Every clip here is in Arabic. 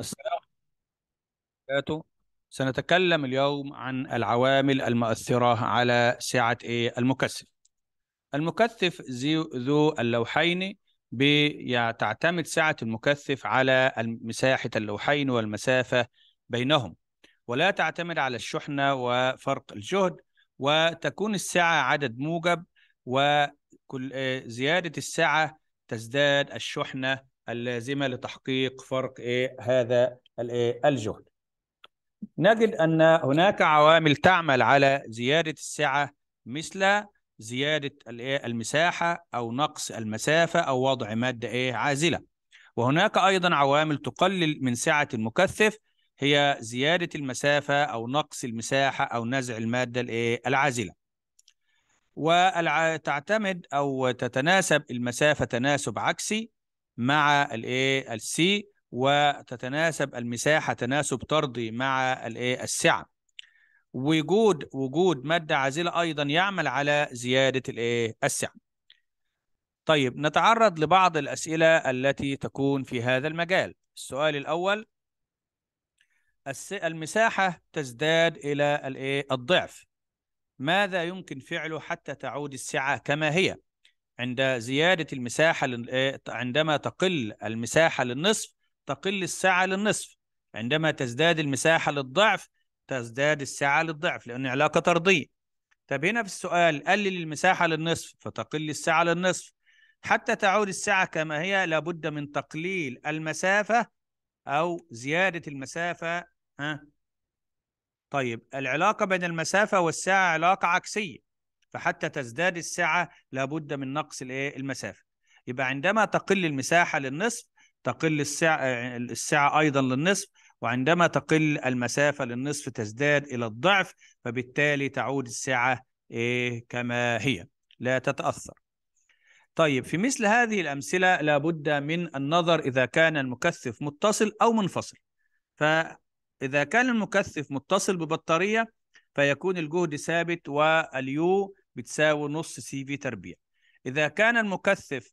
السلام عليكم سنتكلم اليوم عن العوامل المؤثرة على سعة إيه؟ المكثف المكثف ذو اللوحين تعتمد سعة المكثف على مساحة اللوحين والمسافة بينهم ولا تعتمد على الشحنة وفرق الجهد وتكون السعة عدد موجب وزيادة إيه؟ السعة تزداد الشحنة اللازمه لتحقيق فرق ايه هذا الايه الجهد نجد ان هناك عوامل تعمل على زياده السعه مثل زياده الايه المساحه او نقص المسافه او وضع ماده ايه عازله وهناك ايضا عوامل تقلل من سعه المكثف هي زياده المسافه او نقص المساحه او نزع الماده الايه العازله وتعتمد او تتناسب المسافه تناسب عكسي مع الايه السي وتتناسب المساحه تناسب طردي مع الايه السعه وجود وجود ماده عازله ايضا يعمل على زياده الايه السعه طيب نتعرض لبعض الاسئله التي تكون في هذا المجال السؤال الاول المساحه تزداد الى الايه الضعف ماذا يمكن فعله حتى تعود السعه كما هي عند زيادة المساحة آه، عندما تقل المساحة للنصف تقل السعة للنصف عندما تزداد المساحة للضعف تزداد السعة للضعف لأن علاقة طردية طب هنا في السؤال قلل المساحة للنصف فتقل السعة للنصف حتى تعود السعة كما هي لابد من تقليل المسافة أو زيادة المسافة ها طيب العلاقة بين المسافة والسعة علاقة عكسية فحتى تزداد السعة لابد من نقص المسافة يبقى عندما تقل المساحة للنصف تقل السعة, السعة أيضا للنصف وعندما تقل المسافة للنصف تزداد إلى الضعف فبالتالي تعود السعة إيه؟ كما هي لا تتأثر طيب في مثل هذه الأمثلة لابد من النظر إذا كان المكثف متصل أو منفصل فإذا كان المكثف متصل ببطارية فيكون الجهد ثابت واليو بتساوي نص سي في تربيع اذا كان المكثف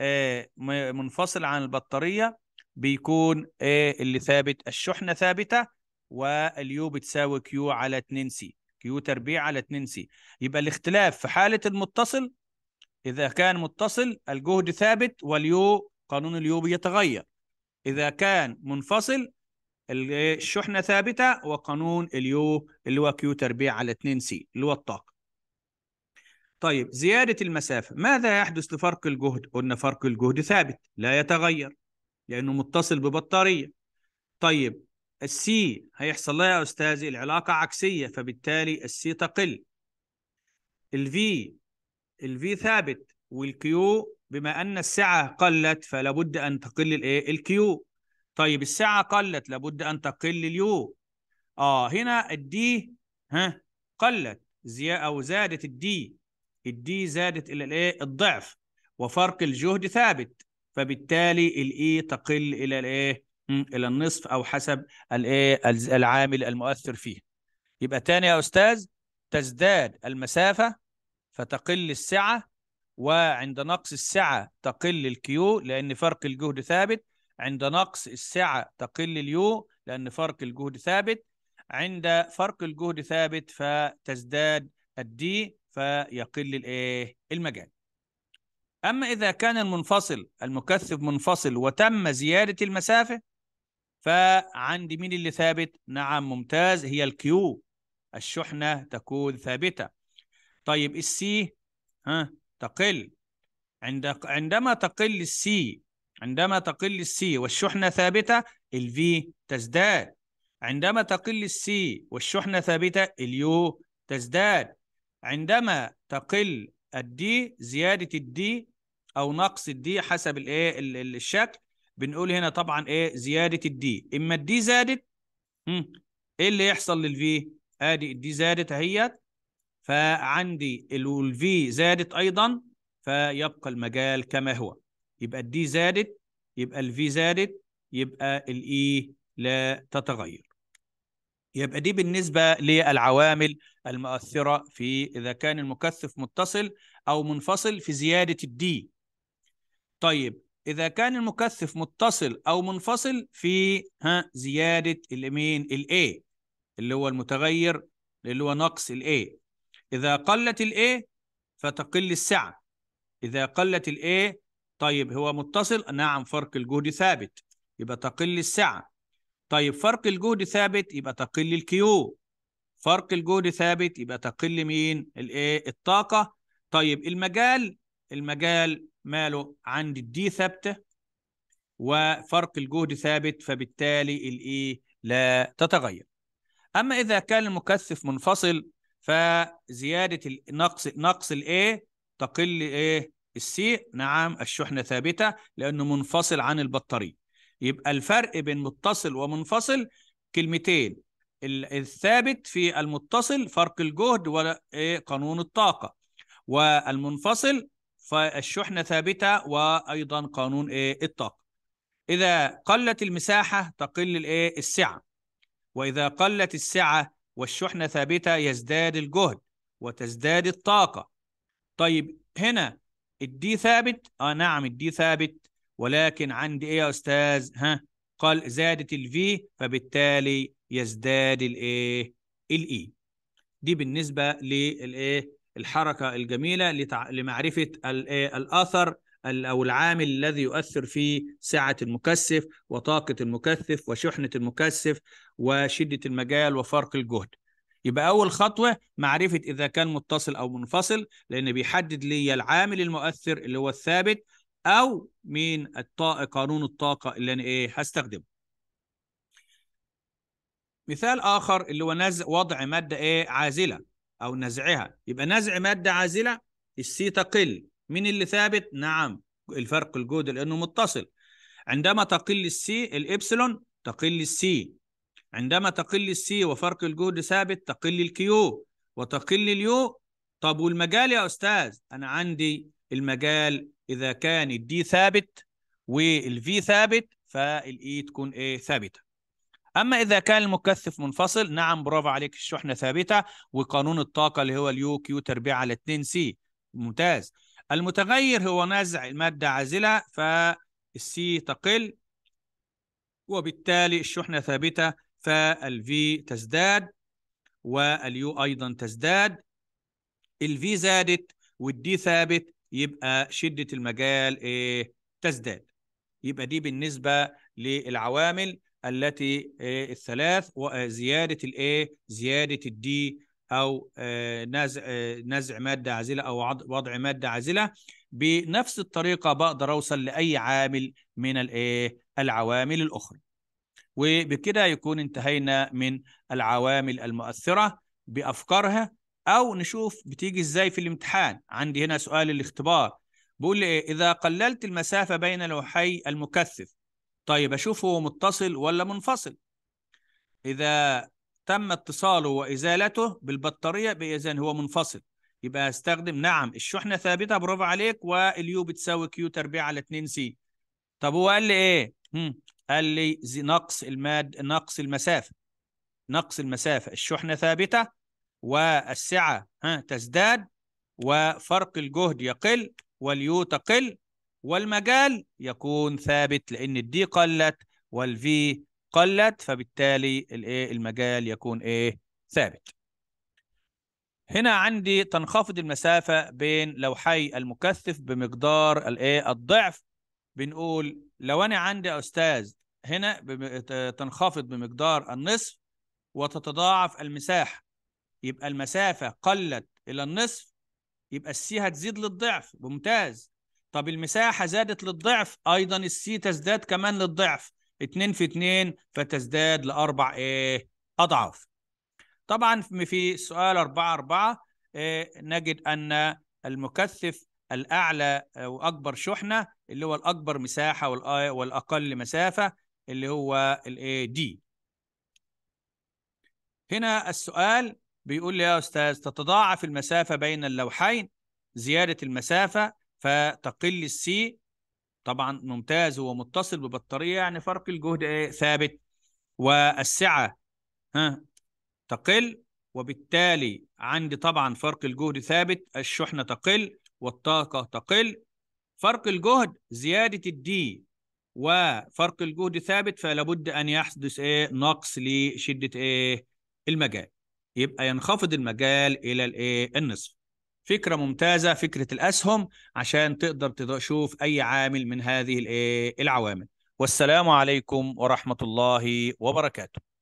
آه، منفصل عن البطاريه بيكون اللي ثابت الشحنه ثابته واليو بتساوي كيو على 2 سي كيو تربيع على 2 سي يبقى الاختلاف في حاله المتصل اذا كان متصل الجهد ثابت واليو قانون اليو بيتغير اذا كان منفصل الشحنه ثابته وقانون اليو اللي هو كيو تربيع على 2 سي اللي هو الطاقه طيب زيادة المسافة ماذا يحدث لفرق الجهد؟ قلنا فرق الجهد ثابت لا يتغير لأنه متصل ببطارية طيب السي هيحصل لها يا أستاذي العلاقة عكسية فبالتالي السي تقل الفي الفي ثابت والكيو بما أن السعة قلت فلابد أن تقل الإيه؟ الكيو طيب السعة قلت لابد أن تقل اليو آه هنا الدي ها قلت زي أو زادت الدي الدي زادت الى الايه الضعف وفرق الجهد ثابت فبالتالي الاي e تقل الى الايه الى النصف او حسب الايه العامل المؤثر فيه يبقى تاني يا استاذ تزداد المسافه فتقل السعه وعند نقص السعه تقل الكيو لان فرق الجهد ثابت عند نقص السعه تقل اليو لان فرق الجهد ثابت عند فرق الجهد ثابت فتزداد الدي فيقل الايه المجال اما اذا كان المنفصل المكثف منفصل وتم زياده المسافه فعند مين اللي ثابت نعم ممتاز هي الكيو الشحنه تكون ثابته طيب السي ها تقل عند عندما تقل السي عندما تقل السي والشحنه ثابته الفي تزداد عندما تقل السي والشحنه ثابته اليو تزداد عندما تقل الدي زياده الدي او نقص الدي حسب الايه الشكل بنقول هنا طبعا ايه زياده الدي اما الدي زادت ايه اللي يحصل للفي ادي الدي زادت اهيت فعندي الفي زادت ايضا فيبقى المجال كما هو يبقى الدي زادت يبقى الفي زادت يبقى الاي لا تتغير يبقى دي بالنسبة للعوامل المؤثرة في إذا كان المكثف متصل أو منفصل في زيادة الدي طيب إذا كان المكثف متصل أو منفصل في ها زيادة الإمين الاي اللي هو المتغير اللي هو نقص الاي إذا قلت الاي فتقل السعة إذا قلت الاي طيب هو متصل نعم فرق الجهد ثابت يبقى تقل السعة طيب فرق الجهد ثابت يبقى تقل الكيو فرق الجهد ثابت يبقى تقل مين الايه الطاقه طيب المجال المجال ماله عند الدي ثابته وفرق الجهد ثابت فبالتالي الايه لا تتغير اما اذا كان المكثف منفصل فزياده نقص نقص الايه تقل ايه السي نعم الشحنه ثابته لانه منفصل عن البطاريه يبقى الفرق بين متصل ومنفصل كلمتين الثابت في المتصل فرق الجهد وقانون إيه، الطاقة والمنفصل فالشحنة ثابتة وأيضا قانون إيه، الطاقة إذا قلت المساحة تقل السعة وإذا قلت السعة والشحنة ثابتة يزداد الجهد وتزداد الطاقة طيب هنا الدي ثابت آه نعم الدي ثابت ولكن عندي ايه يا استاذ ها قال زادت الفي فبالتالي يزداد الايه الاي e. دي بالنسبه للايه الحركه الجميله لتع... لمعرفه الايه الاثر او العامل الذي يؤثر في سعه المكثف وطاقه المكثف وشحنه المكثف وشده المجال وفرق الجهد يبقى أول خطوة معرفة إذا كان متصل أو منفصل لأن بيحدد لي العامل المؤثر اللي هو الثابت او من الطاقة قانون الطاقه اللي انا ايه هستخدمه مثال اخر اللي هو نزع وضع ماده ايه عازله او نزعها يبقى نزع ماده عازله السي تقل مين اللي ثابت نعم الفرق الجهد لانه متصل عندما تقل السي الابسلون تقل السي عندما تقل السي وفرق الجهد ثابت تقل الكيو وتقل اليو طب والمجال يا استاذ انا عندي المجال اذا كان الدي ثابت والفي ثابت فالاي e تكون ايه ثابته اما اذا كان المكثف منفصل نعم برافو عليك الشحنه ثابته وقانون الطاقه اللي هو اليو كيو تربيع على 2 سي ممتاز المتغير هو نزع الماده عازله فالسي تقل وبالتالي الشحنه ثابته فالفي تزداد واليو ايضا تزداد الفي زادت والدي ثابت يبقى شده المجال ايه تزداد يبقى دي بالنسبه للعوامل التي إيه الثلاث وزياده الايه زياده الدي إيه، او آه، نزع آه، نزع ماده عازله او وضع ماده عازله بنفس الطريقه بقدر اوصل لاي عامل من الايه العوامل الاخرى وبكده يكون انتهينا من العوامل المؤثره بافكارها او نشوف بتيجي ازاي في الامتحان عندي هنا سؤال الاختبار بقول لي ايه اذا قللت المسافه بين لوحي المكثف طيب اشوف هو متصل ولا منفصل اذا تم اتصاله وازالته بالبطاريه باذن هو منفصل يبقى استخدم نعم الشحنه ثابته برافو عليك واليو بتساوي كيو تربيع على 2 سي طب هو قال لي ايه هم. قال لي نقص الماد نقص المسافه نقص المسافه الشحنه ثابته والسعة ها تزداد وفرق الجهد يقل واليو تقل والمجال يكون ثابت لأن الدي قلت والفي قلت فبالتالي الايه المجال يكون ايه ثابت هنا عندي تنخفض المسافة بين لوحي المكثف بمقدار الايه الضعف بنقول لو انا عندي يا استاذ هنا تنخفض بمقدار النصف وتتضاعف المساحة يبقى المسافة قلت إلى النصف يبقى السي هتزيد للضعف ممتاز طب المساحة زادت للضعف أيضا السي تزداد كمان للضعف 2 في 2 فتزداد لأربع إيه أضعاف طبعا في سؤال أربعة أربعة إيه نجد أن المكثف الأعلى وأكبر شحنة اللي هو الأكبر مساحة والأقل مسافة اللي هو A دي هنا السؤال بيقول لي يا استاذ تتضاعف المسافه بين اللوحين زياده المسافه فتقل السي طبعا ممتاز هو متصل ببطاريه يعني فرق الجهد ايه ثابت والسعه ها تقل وبالتالي عندي طبعا فرق الجهد ثابت الشحنه تقل والطاقه تقل فرق الجهد زياده الدي وفرق الجهد ثابت فلابد ان يحدث ايه نقص لشده ايه المجال يبقى ينخفض المجال الى الايه النصف فكره ممتازه فكره الاسهم عشان تقدر تشوف اي عامل من هذه الايه العوامل والسلام عليكم ورحمه الله وبركاته